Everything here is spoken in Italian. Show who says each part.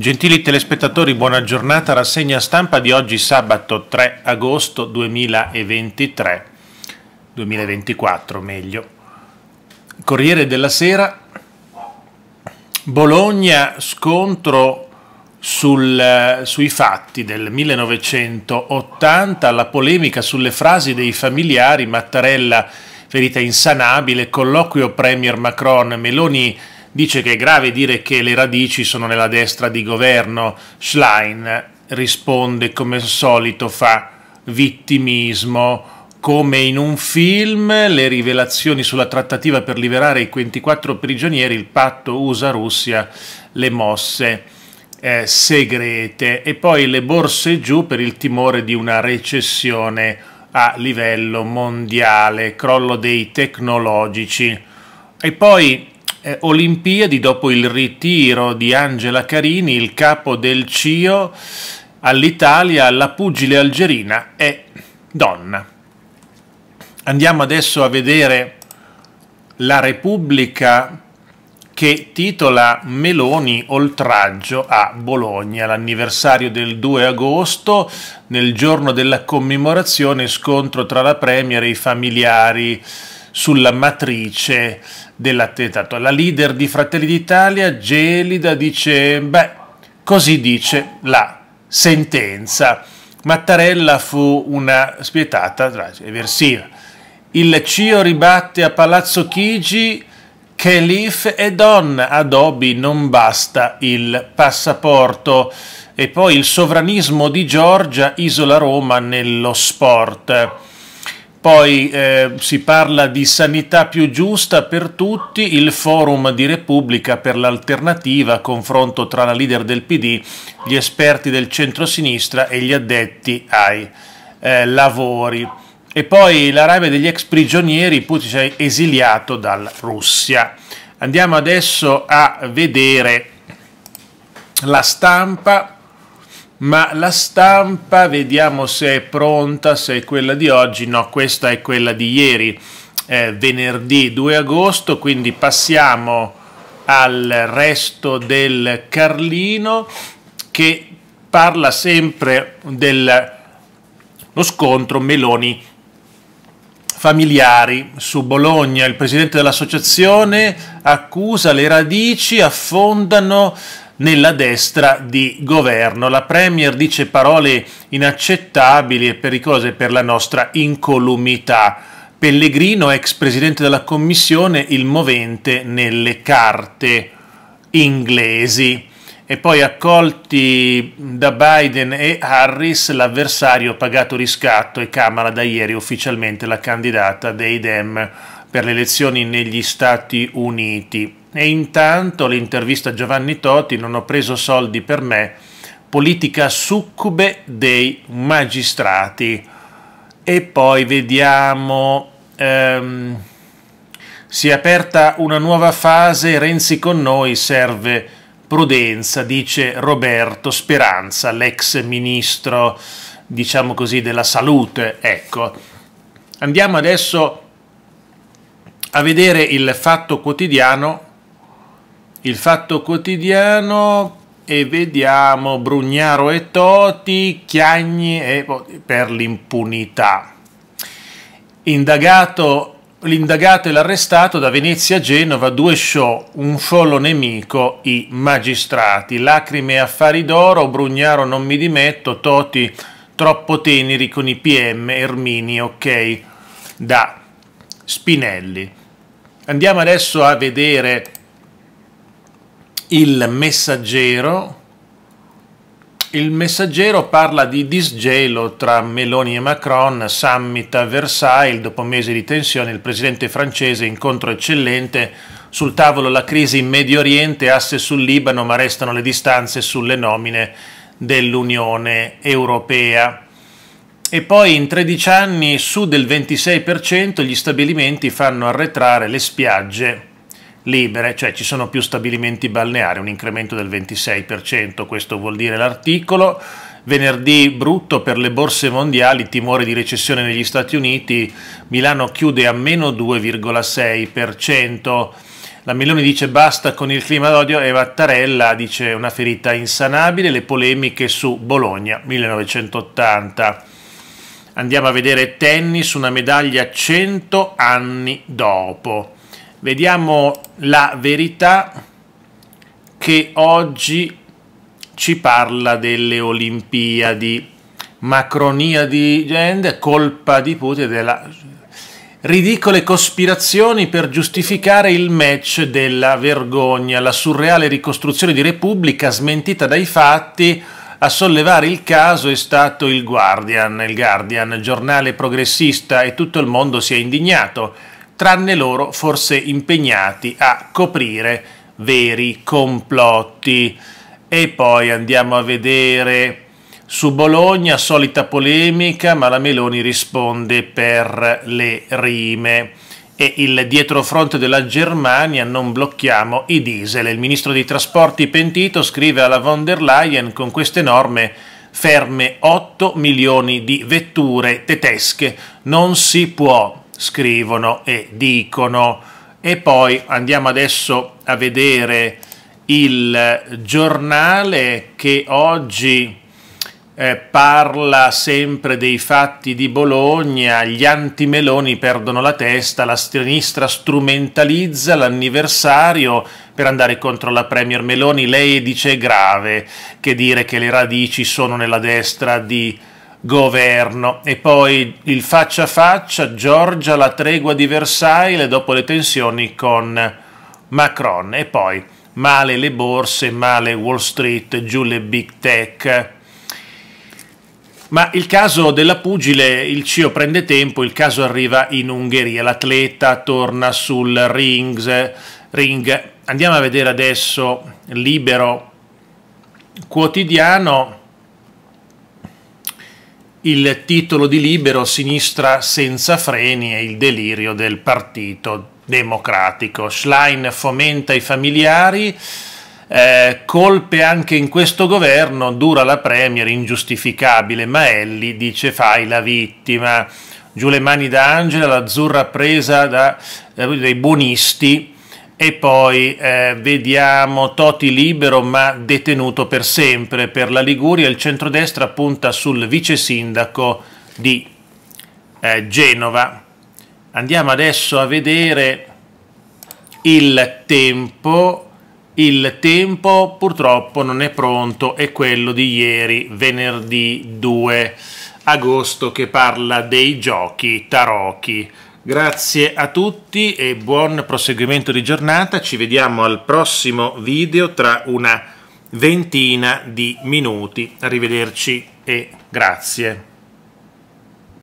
Speaker 1: Gentili telespettatori, buona giornata. Rassegna stampa di oggi sabato 3 agosto 2023. 2024 meglio. Corriere della Sera. Bologna scontro sul, sui fatti del 1980, la polemica sulle frasi dei familiari, Mattarella ferita insanabile, colloquio Premier Macron, Meloni dice che è grave dire che le radici sono nella destra di governo. Schlein risponde come al solito fa vittimismo come in un film, le rivelazioni sulla trattativa per liberare i 24 prigionieri, il patto USA-Russia, le mosse eh, segrete e poi le borse giù per il timore di una recessione a livello mondiale, crollo dei tecnologici. E poi eh, Olimpiadi dopo il ritiro di Angela Carini, il capo del CIO all'Italia, la pugile algerina è donna. Andiamo adesso a vedere la Repubblica che titola Meloni oltraggio a Bologna, l'anniversario del 2 agosto, nel giorno della commemorazione scontro tra la Premier e i familiari sulla matrice dell'attentato. La leader di Fratelli d'Italia, Gelida, dice, beh, così dice la sentenza. Mattarella fu una spietata eversiva. Il CIO ribatte a Palazzo Chigi che l'IF è donna, ad Obi non basta il passaporto. E poi il sovranismo di Giorgia isola Roma nello sport. Poi eh, si parla di sanità più giusta per tutti, il forum di Repubblica per l'alternativa, confronto tra la leader del PD, gli esperti del centro-sinistra e gli addetti ai eh, lavori. E poi la rabbia degli ex prigionieri, Putin esiliato dalla Russia. Andiamo adesso a vedere la stampa ma la stampa vediamo se è pronta, se è quella di oggi, no, questa è quella di ieri, eh, venerdì 2 agosto, quindi passiamo al resto del Carlino che parla sempre dello scontro Meloni familiari su Bologna. Il presidente dell'associazione accusa le radici affondano nella destra di governo. La Premier dice parole inaccettabili e pericolose per la nostra incolumità. Pellegrino, ex presidente della Commissione, il movente nelle carte inglesi. E poi accolti da Biden e Harris l'avversario pagato riscatto e Camera da ieri ufficialmente la candidata dei Dem per le elezioni negli Stati Uniti. E intanto l'intervista a Giovanni Toti, non ho preso soldi per me, politica succube dei magistrati. E poi vediamo, ehm, si è aperta una nuova fase, Renzi con noi serve prudenza, dice Roberto Speranza, l'ex ministro, diciamo così, della salute. Ecco, andiamo adesso a vedere il fatto quotidiano il Fatto Quotidiano e vediamo Brugnaro e Toti, Chiagni e, boh, per l'impunità. Indagato, l'indagato e l'arrestato da Venezia a Genova, due show, un solo nemico, i magistrati. Lacrime e affari d'oro, Brugnaro non mi dimetto, Toti troppo teneri con i PM, Ermini, ok, da Spinelli. Andiamo adesso a vedere il messaggero. Il messaggero parla di disgelo tra Meloni e Macron, summit a Versailles, dopo mesi di tensione, il presidente francese, incontro eccellente, sul tavolo la crisi in Medio Oriente, asse sul Libano, ma restano le distanze sulle nomine dell'Unione Europea. E poi in 13 anni su del 26% gli stabilimenti fanno arretrare le spiagge libere, cioè ci sono più stabilimenti balneari, un incremento del 26%, questo vuol dire l'articolo. Venerdì brutto per le borse mondiali, timore di recessione negli Stati Uniti, Milano chiude a meno 2,6%. La Meloni dice basta con il clima d'odio e Vattarella dice una ferita insanabile, le polemiche su Bologna 1980. Andiamo a vedere tennis, una medaglia 100 anni dopo. Vediamo la verità che oggi ci parla delle Olimpiadi. Macronia di gente, colpa di Putin della ridicole cospirazioni per giustificare il match della vergogna, la surreale ricostruzione di Repubblica smentita dai fatti. A sollevare il caso è stato il Guardian, il Guardian, giornale progressista e tutto il mondo si è indignato tranne loro forse impegnati a coprire veri complotti. E poi andiamo a vedere su Bologna, solita polemica, ma la Meloni risponde per le rime. E il dietrofront della Germania non blocchiamo i diesel. Il ministro dei trasporti pentito scrive alla von der Leyen con queste norme ferme 8 milioni di vetture tedesche. Non si può scrivono e dicono. E poi andiamo adesso a vedere il giornale che oggi eh, parla sempre dei fatti di Bologna, gli antimeloni perdono la testa, la sinistra strumentalizza l'anniversario per andare contro la Premier Meloni, lei dice grave che dire che le radici sono nella destra di governo e poi il faccia a faccia Giorgia la tregua di Versailles dopo le tensioni con Macron e poi male le borse, male Wall Street, giù le big tech. Ma il caso della pugile, il CIO prende tempo, il caso arriva in Ungheria, l'atleta torna sul rings, ring. Andiamo a vedere adesso libero quotidiano il titolo di libero sinistra senza freni e il delirio del partito democratico. Schlein fomenta i familiari, eh, colpe anche in questo governo, dura la Premier, ingiustificabile, ma Maelli dice fai la vittima. Giù le mani da Angela, l'azzurra presa da, eh, dai buonisti e poi eh, vediamo Toti libero ma detenuto per sempre per la Liguria, il centrodestra punta sul vice sindaco di eh, Genova. Andiamo adesso a vedere il tempo. Il tempo purtroppo non è pronto, è quello di ieri, venerdì 2 agosto, che parla dei giochi tarocchi. Grazie a tutti e buon proseguimento di giornata. Ci vediamo al prossimo video tra una ventina di minuti. Arrivederci e grazie.